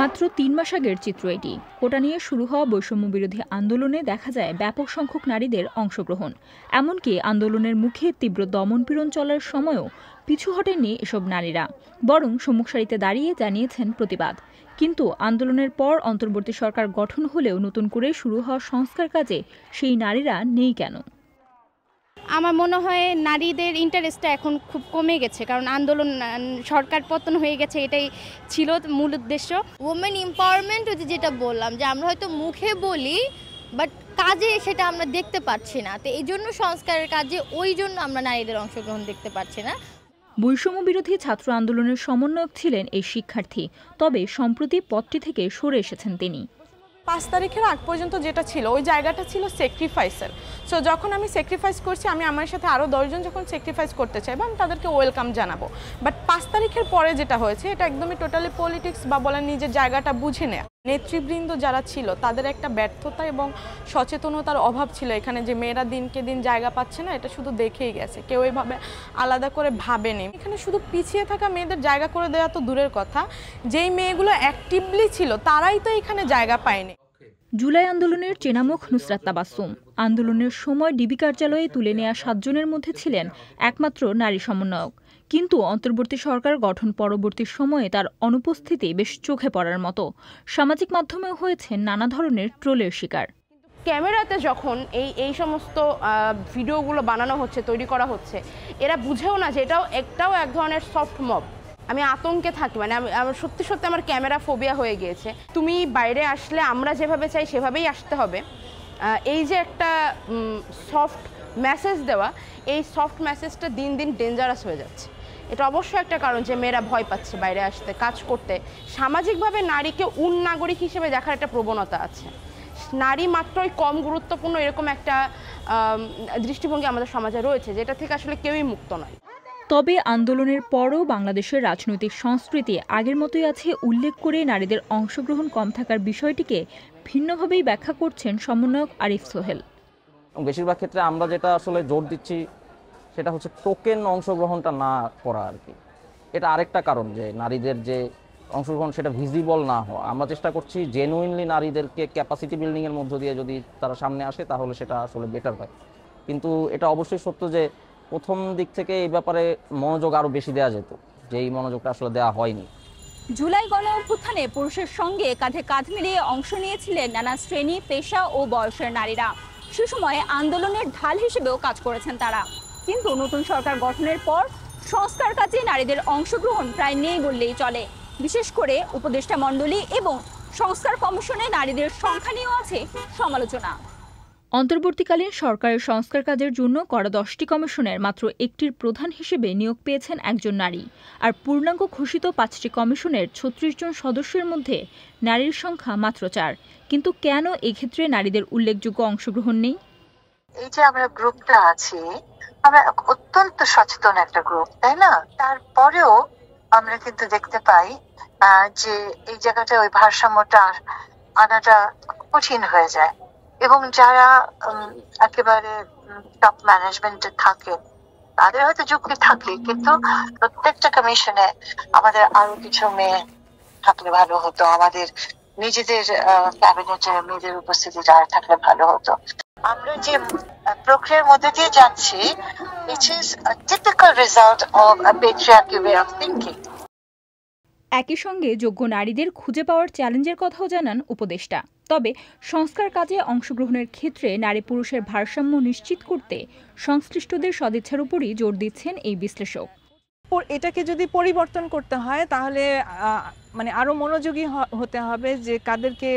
মাত্র তিন মাস আগের চিত্র এটি কোটা নিয়ে শুরু হওয়া বৈষম্য বিরোধী আন্দোলনে দেখা যায় ব্যাপক সংখ্যক নারীদের অংশগ্রহণ এমনকি আন্দোলনের মুখে তীব্র দমনপীড়ন চলার সময়ও পিছু হটেননি এসব নারীরা বরং সম্মুখ সারিতে দাঁড়িয়ে জানিয়েছেন প্রতিবাদ কিন্তু আন্দোলনের পর অন্তর্বর্তী সরকার গঠন হলেও নতুন করে শুরু হওয়া সংস্কার কাজে সেই নারীরা নেই কেন আমার মনে হয় নারীদের ইন্টারেস্টটা এখন খুব কমে গেছে কারণ আন্দোলন সরকার পতন হয়ে গেছে এটাই ছিল মূল উদ্দেশ্য ওমেন এম্পাওয়ারমেন্ট হচ্ছে যেটা বললাম যে আমরা হয়তো মুখে বলি বাট কাজে সেটা আমরা দেখতে পাচ্ছি না তো এই জন্য সংস্কারের কাজে ওই জন্য আমরা নারীদের অংশগ্রহণ দেখতে পাচ্ছি না বৈষম্য বিরোধী ছাত্র আন্দোলনের সমন্বয়ক ছিলেন এই শিক্ষার্থী তবে সম্প্রতি পদটি থেকে সরে এসেছেন তিনি পাঁচ তারিখের আগ পর্যন্ত যেটা ছিল ওই জায়গাটা ছিল স্যাক্রিফাইসের সো যখন আমি স্যাক্রিফাইস করছি আমি আমার সাথে আরও দশজন যখন স্যাক্রিফাইস করতে চাইবো আমি তাদেরকে ওয়েলকাম জানাবো বাট পাঁচ তারিখের পরে যেটা হয়েছে এটা একদমই টোটালি পলিটিক্স বা বলেন নিজের জায়গাটা বুঝে নেয় নেতৃবৃন্দ যারা ছিল তাদের একটা ব্যর্থতা এবং সচেতনতার অভাব ছিল এখানে যে মেয়েরা দিনকে দিন জায়গা পাচ্ছে না এটা শুধু দেখেই গেছে কেউ এইভাবে আলাদা করে ভাবেনি এখানে শুধু পিছিয়ে থাকা মেয়েদের জায়গা করে দেওয়া তো দূরের কথা যেই মেয়েগুলো অ্যাক্টিভলি ছিল তারাই তো এখানে জায়গা পায়নি জুলাই আন্দোলনের চেনামুখ নুসরাত তাবাসুম আন্দোলনের সময় ডিবি কার্যালয়ে তুলে নেয়া সাতজনের মধ্যে ছিলেন একমাত্র নারী সমন্বয়ক কিন্তু অন্তর্বর্তী সরকার গঠন পরবর্তী সময়ে তার অনুপস্থিতি বেশ চোখে পড়ার মতো সামাজিক মাধ্যমেও হয়েছে নানা ধরনের ট্রোলের শিকার ক্যামেরাতে যখন এই এই সমস্ত ভিডিওগুলো বানানো হচ্ছে তৈরি করা হচ্ছে এরা বুঝেও না যে এটাও একটাও এক ধরনের সফট মব আমি আতঙ্কে থাকি মানে আমার সত্যি সত্যি আমার ক্যামেরা ফোবিয়া হয়ে গিয়েছে তুমি বাইরে আসলে আমরা যেভাবে চাই সেভাবেই আসতে হবে এই যে একটা সফট মেসেজ দেওয়া এই সফট মেসেজটা দিন দিন ডেঞ্জারাস হয়ে যাচ্ছে এটা অবশ্যই একটা কারণ যে মেয়েরা ভয় পাচ্ছে বাইরে আসতে কাজ করতে সামাজিকভাবে নারীকে উন নাগরিক হিসেবে দেখার একটা প্রবণতা আছে নারী মাত্রই কম গুরুত্বপূর্ণ এরকম একটা দৃষ্টিভঙ্গি আমাদের সমাজে রয়েছে যেটা থেকে আসলে কেউই মুক্ত নয় তবে আন্দোলনের পরও বাংলাদেশের রাজনৈতিক সংস্কৃতি আগের মতোই আছে উল্লেখ করে নারীদের অংশগ্রহণ কম থাকার বিষয়টিকে ভিন্নভাবেই ব্যাখ্যা করছেন সমন্বয়ক আরিফ সোহেল বেশিরভাগ ক্ষেত্রে আমরা যেটা আসলে জোর দিচ্ছি সেটা হচ্ছে টোকেন অংশগ্রহণটা না করা আর কি এটা আরেকটা কারণ যে নারীদের যে অংশগ্রহণ সেটা ভিজিবল না হওয়া আমরা চেষ্টা করছি জেনুইনলি নারীদেরকে ক্যাপাসিটি বিল্ডিংয়ের মধ্য দিয়ে যদি তারা সামনে আসে তাহলে সেটা আসলে বেটার হয় কিন্তু এটা অবশ্যই সত্য যে প্রথম দিক থেকে এই ব্যাপারে মনোযোগ আরো বেশি দেওয়া যেত যে এই মনোযোগটা আসলে দেওয়া হয়নি জুলাই গণ অভ্যুত্থানে পুরুষের সঙ্গে কাঁধে কাঁধ মিলিয়ে অংশ নিয়েছিলেন নানা শ্রেণী পেশা ও বয়সের নারীরা সে সময়ে আন্দোলনের ঢাল হিসেবেও কাজ করেছেন তারা কিন্তু নতুন সরকার গঠনের পর সংস্কার কাজে নারীদের অংশগ্রহণ প্রায় নেই বললেই চলে বিশেষ করে উপদেষ্টা মণ্ডলী এবং সংস্কার কমিশনে নারীদের সংখ্যা নিয়েও আছে সমালোচনা অন্তর্বর্তীকালীন সরকারের সংস্কার কাজের জন্য করা দশটি কমিশনের মাত্র একটির প্রধান হিসেবে নিয়োগ পেয়েছেন একজন নারী আর পূর্ণাঙ্গ ঘোষিত পাঁচটি কমিশনের ছত্রিশ জন সদস্যের মধ্যে নারীর সংখ্যা মাত্র চার কিন্তু কেন এক্ষেত্রে নারীদের উল্লেখযোগ্য অংশগ্রহণ নেই এই যে আমরা গ্রুপটা আছি আমরা অত্যন্ত সচেতন একটা গ্রুপ তাই না তারপরেও আমরা কিন্তু দেখতে পাই যে এই জায়গাটা ওই ভারসাম্যটা আনাটা কঠিন হয়ে যায় এবং যারা একেবারে টপ ম্যানেজমেন্টে থাকে তাদের হয়তো যুক্তি থাকে কিন্তু প্রত্যেকটা কমিশনে আমাদের আরো কিছু মেয়ে থাকলে ভালো হতো আমাদের নিজেদের ক্যাবিনেটে মেয়েদের উপস্থিতি যারা থাকলে ভালো হতো আমরা যে প্রক্রিয়ার মধ্যে দিয়ে যাচ্ছি it is typical result of a patriarchy way of thinking একই সঙ্গে যোগ্য নারীদের খুঁজে পাওয়ার চ্যালেঞ্জের কথাও জানান উপদেষ্টা তবে সংস্কার কাজে অংশগ্রহণের ক্ষেত্রে নারী পুরুষের ভারসাম্য নিশ্চিত করতে সংশ্লিষ্টদের সদিচ্ছার উপরই জোর দিচ্ছেন এই বিশ্লেষক এটাকে যদি পরিবর্তন করতে হয় তাহলে মানে আরও মনোযোগী হতে হবে যে কাদেরকে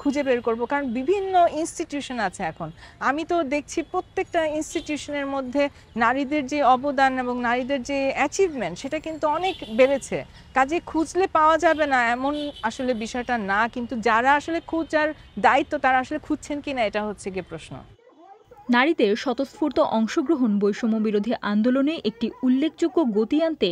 খুঁজে বের করব কারণ বিভিন্ন ইনস্টিটিউশন আছে এখন আমি তো দেখছি প্রত্যেকটা ইনস্টিটিউশনের মধ্যে নারীদের যে অবদান এবং নারীদের যে অ্যাচিভমেন্ট সেটা কিন্তু অনেক বেড়েছে কাজে খুঁজলে পাওয়া যাবে না এমন আসলে বিষয়টা না কিন্তু যারা আসলে খুঁজার দায়িত্ব তারা আসলে খুঁজছেন কি না এটা হচ্ছে গিয়ে প্রশ্ন নারীদের স্বতঃস্ফূর্ত অংশগ্রহণ বৈষম্য বিরোধী আন্দোলনে একটি উল্লেখযোগ্য গতি আনতে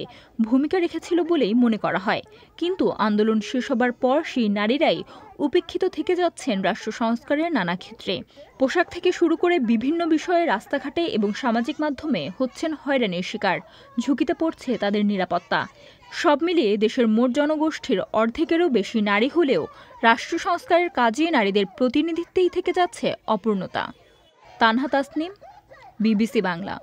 ভূমিকা রেখেছিল বলেই মনে করা হয় কিন্তু আন্দোলন শেষ হবার পর সেই নারীরাই উপেক্ষিত থেকে যাচ্ছেন রাষ্ট্র সংস্কারের নানা ক্ষেত্রে পোশাক থেকে শুরু করে বিভিন্ন বিষয়ে রাস্তাঘাটে এবং সামাজিক মাধ্যমে হচ্ছেন হয়রানির শিকার ঝুঁকিতে পড়ছে তাদের নিরাপত্তা সব মিলিয়ে দেশের মোট জনগোষ্ঠীর অর্ধেকেরও বেশি নারী হলেও রাষ্ট্র সংস্কারের কাজে নারীদের প্রতিনিধিত্বেই থেকে যাচ্ছে অপূর্ণতা তানহা তাসনিম বিবিসি বাংলা